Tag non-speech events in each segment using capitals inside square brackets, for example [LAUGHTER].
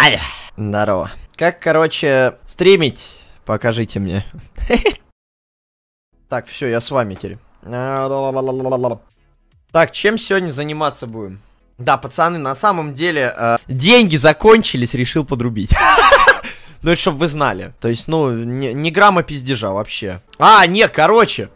Ай! Здорово. Как, короче, стримить? Покажите мне. [LAUGHS] Так, все, я с вами теперь. А, так, чем сегодня заниматься будем? Да, пацаны, на самом деле, э, деньги закончились, решил подрубить. [LAUGHS] Ну, это чтобы вы знали. То есть, ну, не, грамма пиздежа вообще. А, не, короче.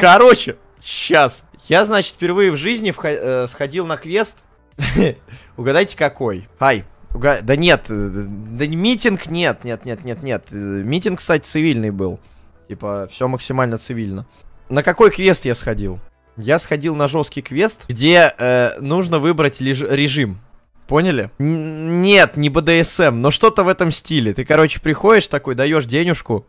Короче, сейчас. Я, значит, впервые в жизни э, сходил на квест. [LAUGHS] Угадайте, какой. Ай. Да нет, э, да митинг нет, нет, нет, нет, нет. Э, митинг, кстати, цивильный был. Типа, все максимально цивильно. На какой квест я сходил? Я сходил на жесткий квест, где э, нужно выбрать леж- режим. Поняли? Н- нет, не BDSM, но что-то в этом стиле. Ты, короче, приходишь такой, даешь денежку,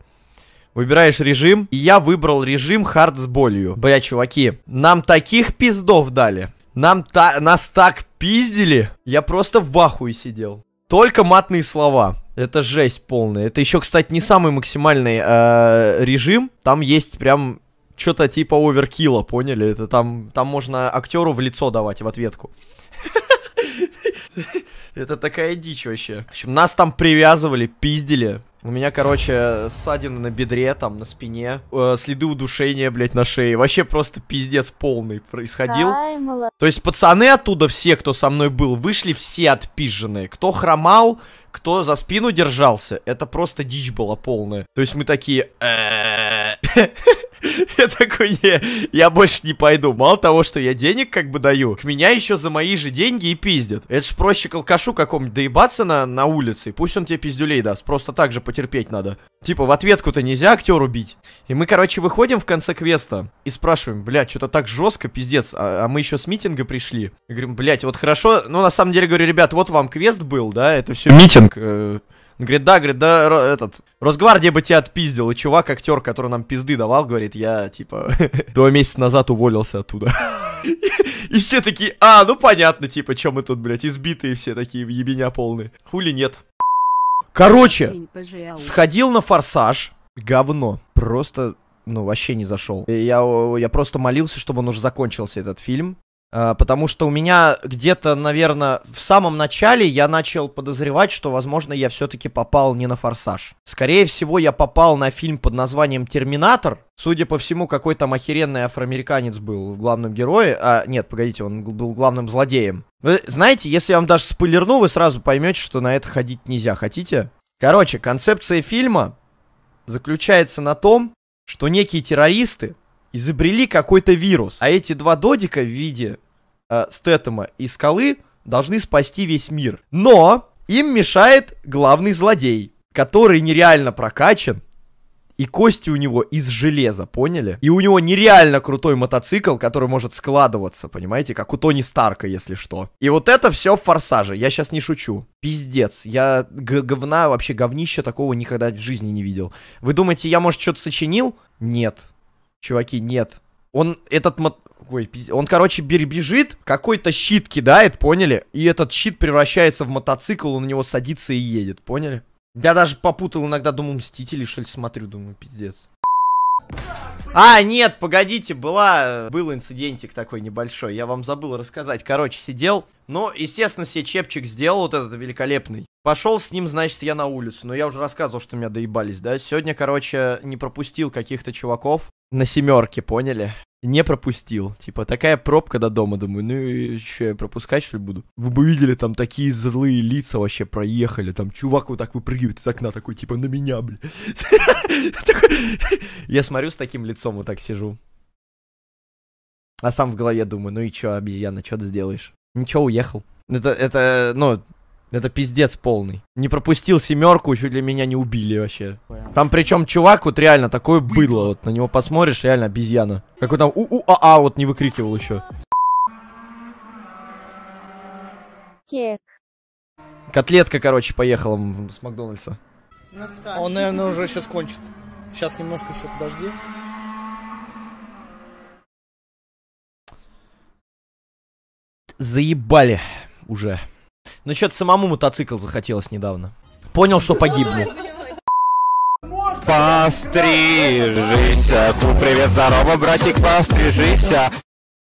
выбираешь режим, и я выбрал режим хард с болью. Бля, чуваки, нам таких пиздов дали. Нам та нас так пиздили. Я просто в ахуе сидел. Только матные слова. Это жесть полная. Это еще, кстати, не самый максимальный э, режим. Там есть прям что-то типа оверкила, поняли? Это там, там можно актеру в лицо давать в ответку. [LAUGHS] Это такая дичь вообще. В общем, нас там привязывали, пиздили. У меня, короче, ссадины на бедре, там, на спине, э, следы удушения, блядь, на шее. Вообще просто пиздец полный происходил. Ай, То есть пацаны оттуда все, кто со мной был, вышли все отпизженные. Кто хромал, кто за спину держался, это просто дичь была полная. То есть мы такие... [LAUGHS] Я такой, не, я больше не пойду. Мало того, что я денег как бы даю, к меня еще за мои же деньги и пиздят. Это ж проще к алкашу какому-нибудь доебаться на, на улице, пусть он тебе пиздюлей даст. Просто так же потерпеть надо. Типа, в ответку-то нельзя актеру бить. И мы, короче, выходим в конце квеста и спрашиваем, блядь, что-то так жестко, пиздец, а, а мы еще с митинга пришли. И говорим, блядь, вот хорошо, ну на самом деле говорю, ребят, вот вам квест был, да, это все... Митинг. Лукашенко. Он э, говорит, да, говорит, да, этот, Росгвардия бы тебя отпиздил. И чувак, актер, который нам пизды давал, говорит, я, типа, [LAUGHS] два месяца назад уволился оттуда. И все такие, а, ну понятно, типа, чем мы тут, блядь, избитые все такие, в ебеня полные. Хули нет. Короче, сходил на форсаж, говно, просто ну, вообще не зашел. Я, я просто молился, чтобы он уже закончился, этот фильм. Э, потому что у меня где-то, наверное, в самом начале я начал подозревать, что, возможно, я все-таки попал не на «Форсаж». Скорее всего, я попал на фильм под названием «Терминатор». Судя по всему, какой там охеренный афроамериканец был в главном герое. А, нет, погодите, он был главным злодеем. Вы знаете, если я вам даже спойлерну, вы сразу поймете, что на это ходить нельзя. Хотите? Короче, концепция фильма заключается на том, что некие террористы изобрели какой-то вирус, а эти два додика в виде э, Стэтэма и Скалы должны спасти весь мир. Но им мешает главный злодей, который нереально прокачан, и кости у него из железа, поняли? И у него нереально крутой мотоцикл, который может складываться, понимаете? Как у Тони Старка, если что. И вот это все в Форсаже, я сейчас не шучу. Пиздец, я говна, вообще говнища такого никогда в жизни не видел. Вы думаете, я, может, что-то сочинил? Нет. Чуваки, нет. Он, этот мот... Ой, пиз... Он, короче, бежит, какой-то щит кидает, поняли? И этот щит превращается в мотоцикл, он на него садится и едет, поняли? Я даже попутал иногда, думаю, Мстители, что ли, смотрю, думаю, пиздец. А, нет, погодите, была, был инцидентик такой небольшой, я вам забыл рассказать. Короче, сидел, ну, естественно, себе чепчик сделал вот этот великолепный. Пошел с ним, значит, я на улицу, но я уже рассказывал, что меня доебались, да? Сегодня, короче, не пропустил каких-то чуваков на семерке, поняли? не пропустил. Типа, такая пробка до дома, думаю, ну еще я пропускать, что ли, буду? Вы бы видели, там такие злые лица вообще проехали, там чувак вот так выпрыгивает из окна, такой, типа, на меня, бля. [LAUGHS] Я смотрю с таким лицом, вот так сижу. А сам в голове думаю, ну и чё, обезьяна, чё ты сделаешь? Ничего, уехал. Это, это, ну, это пиздец полный. Не пропустил семерку, чуть ли меня не убили вообще. Там причем чувак вот реально такое быдло. Вот на него посмотришь, реально обезьяна. Какой там у-у-а-а вот не выкрикивал еще. Кек. Котлетка, короче, поехала с Макдональдса. Он, наверное, уже сейчас кончит. Сейчас немножко еще подожди. Заебали уже. Ну что-то самому мотоцикл захотелось недавно. Понял, что погибну. Пострижись, ну привет, здорово, братик, пострижись. Я,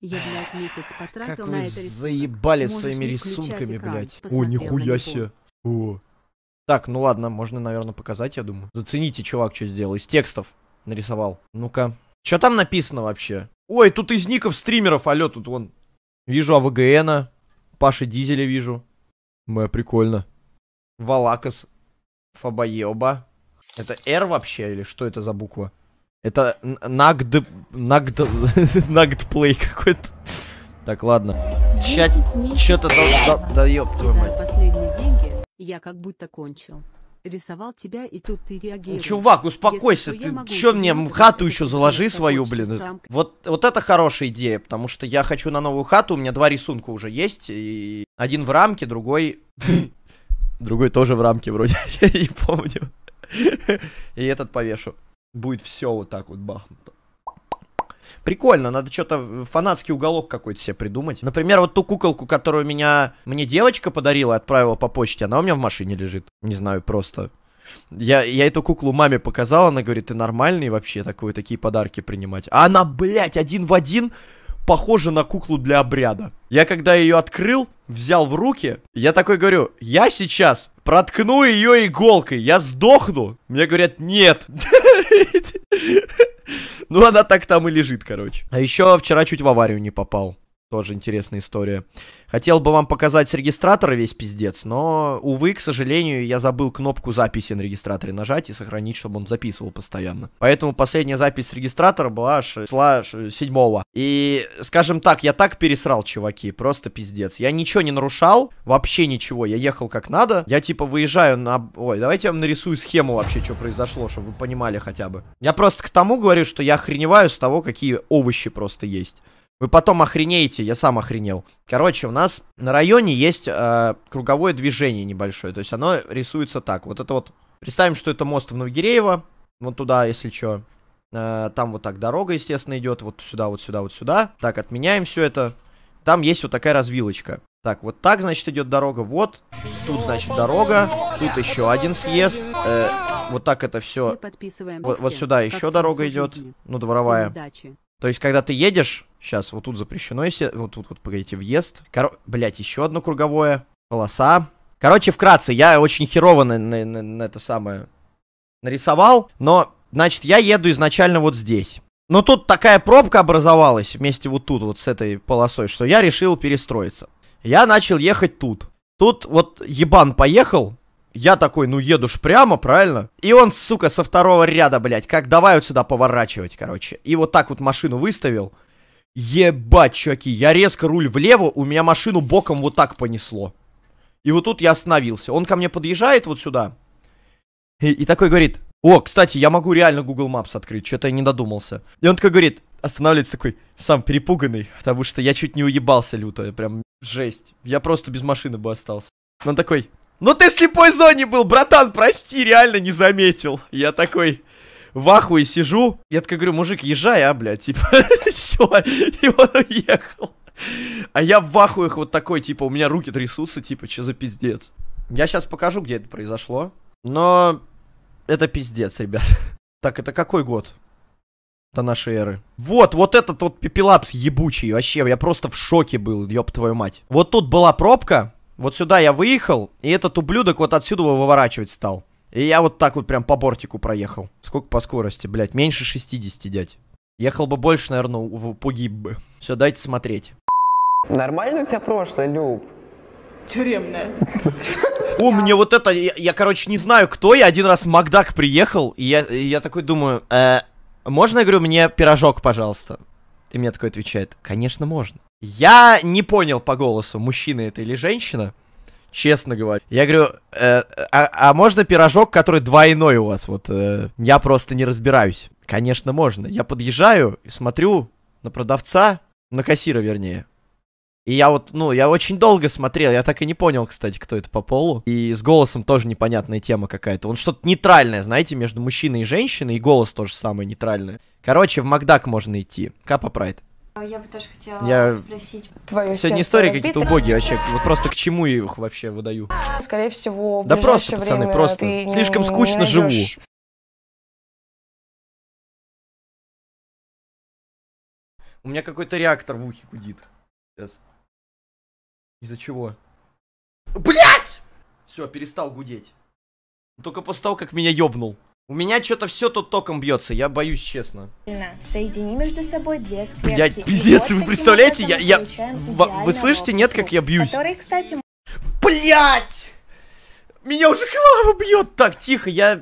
блядь, месяц потратил как на вы это заебали своими рисунками, блядь. О, нихуя себе. О. Так, ну ладно, можно, наверное, показать, я думаю. Зацените, чувак, что сделал. Из текстов нарисовал. Ну-ка. Что там написано вообще? Ой, тут из ников стримеров, алё, тут вон. Вижу АВГНа, а. Паши Дизеля вижу. Мэ, прикольно. Валакас Фабаеба. Это Р вообще или что это за буква? Это нагд... нагд... [LAUGHS] нагдплей какой-то. Так, ладно. Чё-то да, да, ёб твою мать. я как будто кончил рисовал тебя, и тут ты реагируешь. Чувак, успокойся, Если ты могу, чё мне хату еще заложи свою, блин. Вот, вот это хорошая идея, потому что я хочу на новую хату, у меня два рисунка уже есть, и один в рамке, другой... [COUGHS] Другой тоже в рамке вроде, [LAUGHS] я не помню. [LAUGHS] И этот повешу. Будет все вот так вот бахнуто. Прикольно, надо что-то фанатский уголок какой-то себе придумать. Например, вот ту куколку, которую меня мне девочка подарила и отправила по почте, она у меня в машине лежит. Не знаю, просто я, я эту куклу маме показал, она говорит, ты нормальный вообще такой, такие подарки принимать. А она, блядь, один в один похожа на куклу для обряда. Я когда ее открыл, взял в руки, я такой говорю, я сейчас проткну ее иголкой, я сдохну. Мне говорят, нет. [LAUGHS] Ну, она так там и лежит, короче. А еще вчера чуть в аварию не попал. Тоже интересная история. Хотел бы вам показать с регистратора весь пиздец, но, увы, к сожалению, я забыл кнопку записи на регистраторе нажать и сохранить, чтобы он записывал постоянно. Поэтому последняя запись с регистратора была аж числа 7 И, скажем так, я так пересрал, чуваки, просто пиздец. Я ничего не нарушал, вообще ничего, я ехал как надо. Я, типа, выезжаю на... Ой, давайте я вам нарисую схему вообще, что произошло, чтобы вы понимали хотя бы. Я просто к тому говорю, что я охреневаю с того, какие овощи просто есть. Вы потом охренеете, я сам охренел. Короче, у нас на районе есть э, круговое движение небольшое. То есть оно рисуется так. Вот это вот. Представим, что это мост в Новогиреево. Вот туда, если что. Э, там вот так дорога, естественно, идет. Вот сюда, вот сюда, вот сюда. Так, отменяем все это. Там есть вот такая развилочка. Так, вот так, значит, идет дорога. Вот. Тут, значит, дорога. Тут еще один съезд. Э, вот так это все. Вот, вот сюда еще дорога идет. Ну, дворовая. То есть, когда ты едешь, Сейчас, вот тут запрещено, если... Вот тут, вот, погодите, въезд. Кор... Блять, еще одно круговое. Полоса. Короче, вкратце, я очень херово на, на, на, на это самое нарисовал, но, значит, я еду изначально вот здесь. Но тут такая пробка образовалась вместе вот тут, вот с этой полосой, что я решил перестроиться. Я начал ехать тут. Тут вот ебан поехал, я такой, ну еду ж прямо, правильно? И он, сука, со второго ряда, блядь, как давай вот сюда поворачивать, короче. И вот так вот машину выставил. Ебать, чуваки, я резко руль влево, у меня машину боком вот так понесло. И вот тут я остановился. Он ко мне подъезжает вот сюда. И, и такой говорит, о, кстати, я могу реально Google Maps открыть, что-то я не додумался. И он такой говорит, останавливается такой, сам перепуганный, потому что я чуть не уебался люто, прям жесть. Я просто без машины бы остался. Он такой, ну ты в слепой зоне был, братан, прости, реально не заметил. Я такой, в ахуе сижу. Я такой говорю, мужик, езжай, а, блядь, типа, [LAUGHS] все, и он уехал. А я в ахуях вот такой, типа, у меня руки трясутся, типа, что за пиздец. Я сейчас покажу, где это произошло. Но это пиздец, ребят. [LAUGHS] Так, это какой год? до нашей эры. Вот, вот этот вот пепелапс ебучий, вообще, я просто в шоке был, ёб твою мать. Вот тут была пробка, вот сюда я выехал, и этот ублюдок вот отсюда выворачивать стал. И я вот так вот прям по бортику проехал. Сколько по скорости, блядь? Меньше 60, дядь. Ехал бы больше, наверное, в... погиб бы. Все, дайте смотреть. Нормально у тебя прошлое, Люб? Тюремное. О, мне вот это... Я, короче, не знаю, кто я. Один раз Макдак приехал, и я, такой думаю, «Э, можно, я говорю, мне пирожок, пожалуйста? И мне такой отвечает, конечно, можно. Я не понял по голосу, мужчина это или женщина. Честно говоря, Я говорю, э, а, а можно пирожок, который двойной у вас? Вот э, я просто не разбираюсь. Конечно, можно. Я подъезжаю и смотрю на продавца, на кассира, вернее. И я вот, ну, я очень долго смотрел, я так и не понял, кстати, кто это по полу. И с голосом тоже непонятная тема какая-то. Он что-то нейтральное, знаете, между мужчиной и женщиной, и голос тоже самое нейтральное. Короче, в Макдак можно идти. Капа Прайд. А я бы тоже хотела я... спросить. твою Сегодня истории какие-то убогие вообще. Вот просто к чему я их вообще выдаю? Скорее всего, в Да просто, время пацаны, просто. Слишком не, скучно не живу. У меня какой-то реактор в ухе гудит. Сейчас. Из-за чего? Блять! Все, перестал гудеть. Только после того, как меня ёбнул. У меня что-то все тут током бьется, я боюсь, честно. Соедини между собой две скрепки. Блять, пиздец, вот вы представляете, я... я... Вы слышите, нет, как я бьюсь? Который, кстати... Блять! Меня уже клава бьет! Так, тихо, я